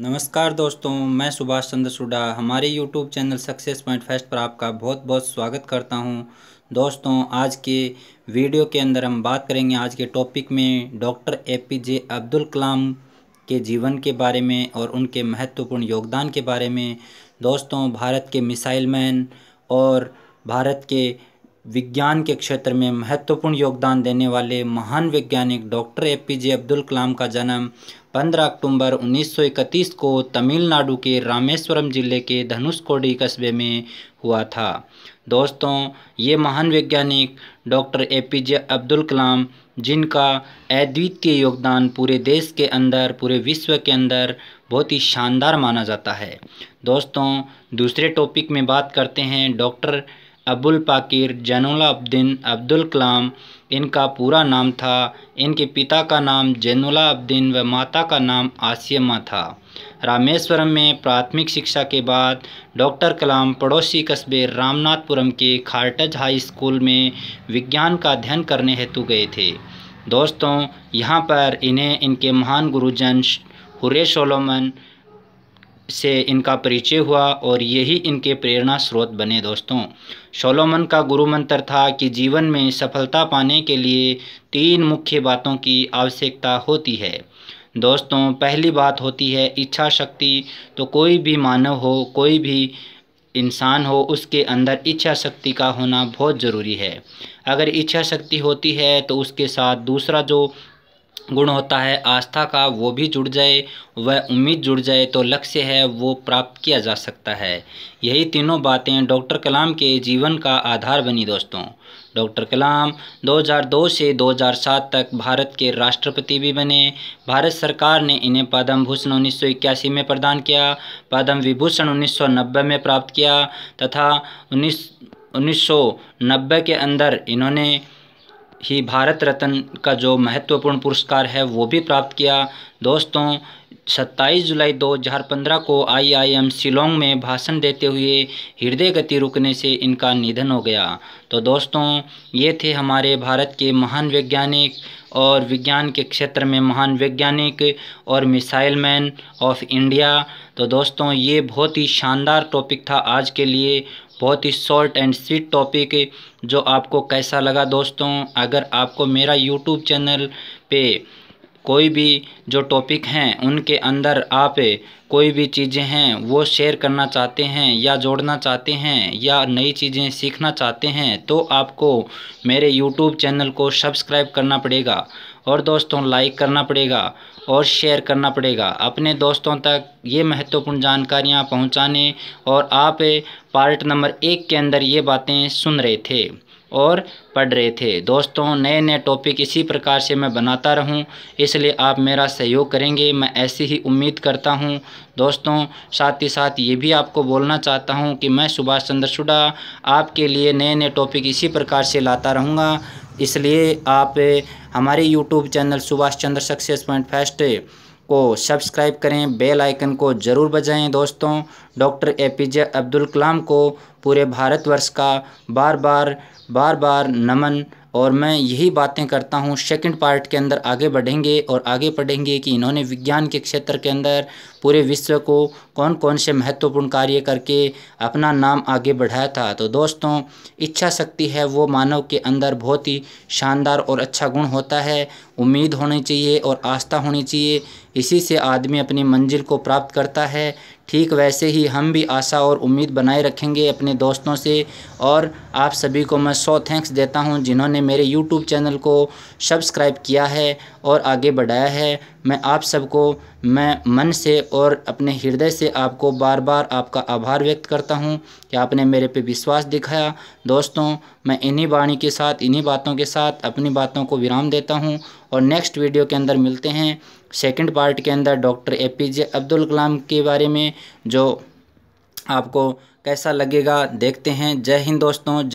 नमस्कार दोस्तों मैं सुभाष चंद्र सुडा हमारे YouTube channel success point fest पर आपका बहुत बहुत स्वागत करता हूं दोस्तों आज के वीडियो के अंदर हम बात करेंगे आज के टॉपिक में doctor A P J Abdul Kalam के जीवन के बारे में और उनके महत्वपूर्ण योगदान के बारे में दोस्तों भारत के मिसाइल मैन और भारत के विज्ञान के क्षेत्र में महत्वपूर्ण योगदान देने वाले महान वैज्ञानिक doctor A P J Abdul Kalam का जन्म 15 अक्टूबर 1931 को तमिलनाडु के रामेश्वरम जिले के धनुषकोडी कस्बे में हुआ था दोस्तों ये महान वैज्ञानिक doctor A P J Abdul Kalam जिनका अद्वितीय योगदान पूरे देश के अंदर पूरे विश्व के अंदर बहुत ही शानदार माना जाता है दोस्तों दूसरे टॉपिक में बात करते हैं डॉक्टर अबुल पाकिर जैनुलाब्दीन अब्दुल कलाम इनका पूरा नाम था इनके पिता का नाम जैनुलाब्दीन व माता का नाम आसियमा था रामेश्वरम में प्राथमिक शिक्षा के बाद डॉक्टर कलाम पड़ोसी कस्बे रामनाथपुरम के खारटज हाई स्कूल में विज्ञान का अध्ययन करने हेतु गए थे दोस्तों यहाँ पर इन्हें इनके महान गुरुजन हुरेश सोलोमन से इनका परिचय हुआ और यही इनके प्रेरणा स्रोत बने दोस्तों शोलोमन का गुरु मंत्र था कि जीवन में सफलता पाने के लिए तीन मुख्य बातों की आवश्यकता होती है दोस्तों पहली बात होती है इच्छा शक्ति तो कोई भी मानव हो कोई भी इंसान हो उसके अंदर इच्छा शक्ति का होना बहुत ज़रूरी है अगर इच्छा शक्ति होती है तो उसके साथ दूसरा जो गुण होता है आस्था का वो भी जुड़ जाए वह उम्मीद जुड़ जाए तो लक्ष्य है वो प्राप्त किया जा सकता है यही तीनों बातें डॉक्टर कलाम के जीवन का आधार बनी दोस्तों डॉक्टर कलाम 2002 से 2007 तक भारत के राष्ट्रपति भी बने भारत सरकार ने इन्हें पद्म भूषण उन्नीस में प्रदान किया पद्म विभूषण उन्नीस में प्राप्त किया तथा उन्नीस 1990 के अंदर इन्होंने ही भारत रत्न का जो महत्वपूर्ण पुरस्कार है वो भी प्राप्त किया दोस्तों 27 जुलाई 2015 को आईआईएम शिलोंग में भाषण देते हुए हृदय गति रुकने से इनका निधन हो गया तो दोस्तों ये थे हमारे भारत के महान वैज्ञानिक और विज्ञान के क्षेत्र में महान वैज्ञानिक और मिसाइल मैन ऑफ इंडिया तो दोस्तों ये बहुत ही शानदार टॉपिक था आज के लिए बहुत ही शॉर्ट एंड स्वीट टॉपिक जो आपको कैसा लगा दोस्तों अगर आपको मेरा यूट्यूब चैनल पे कोई भी जो टॉपिक हैं उनके अंदर आप कोई भी चीज़ें हैं वो शेयर करना चाहते हैं या जोड़ना चाहते हैं या नई चीज़ें सीखना चाहते हैं तो आपको मेरे यूट्यूब चैनल को सब्सक्राइब करना पड़ेगा और दोस्तों लाइक करना पड़ेगा और शेयर करना पड़ेगा अपने दोस्तों तक ये महत्वपूर्ण जानकारियाँ पहुँचाने और आप पार्ट नंबर एक के अंदर ये बातें सुन रहे थे और पढ़ रहे थे दोस्तों नए नए टॉपिक इसी प्रकार से मैं बनाता रहूं इसलिए आप मेरा सहयोग करेंगे मैं ऐसी ही उम्मीद करता हूं दोस्तों साथ ही साथ ये भी आपको बोलना चाहता हूं कि मैं सुभाष चंद्र सुडा आपके लिए नए नए टॉपिक इसी प्रकार से लाता रहूँगा इसलिए आप हमारे YouTube channel Subhash Chandra success point fest को सब्सक्राइब करें बेल आइकन को ज़रूर बजाएं दोस्तों doctor A P J Abdul Kalam को पूरे भारतवर्ष का बार बार बार बार नमन और मैं यही बातें करता हूँ सेकंड पार्ट के अंदर आगे बढ़ेंगे और आगे पढ़ेंगे कि इन्होंने विज्ञान के क्षेत्र के अंदर पूरे विश्व को कौन कौन से महत्वपूर्ण कार्य करके अपना नाम आगे बढ़ाया था तो दोस्तों इच्छा शक्ति है वो मानव के अंदर बहुत ही शानदार और अच्छा गुण होता है उम्मीद होनी चाहिए और आस्था होनी चाहिए इसी से आदमी अपनी मंजिल को प्राप्त करता है ठीक वैसे ही हम भी आशा और उम्मीद बनाए रखेंगे अपने दोस्तों से और आप सभी को मैं सौ थैंक्स देता हूं जिन्होंने मेरे यूट्यूब चैनल को सब्सक्राइब किया है और आगे बढ़ाया है मैं आप सबको मैं मन से और अपने हृदय से आपको बार बार आपका आभार व्यक्त करता हूं कि आपने मेरे पे विश्वास दिखाया दोस्तों मैं इन्हीं वाणी के साथ इन्हीं बातों के साथ अपनी बातों को विराम देता हूँ और नेक्स्ट वीडियो के अंदर मिलते हैं सेकंड पार्ट के अंदर doctor A P J Abdul Kalam के बारे में जो आपको कैसा लगेगा देखते हैं जय हिंद दोस्तों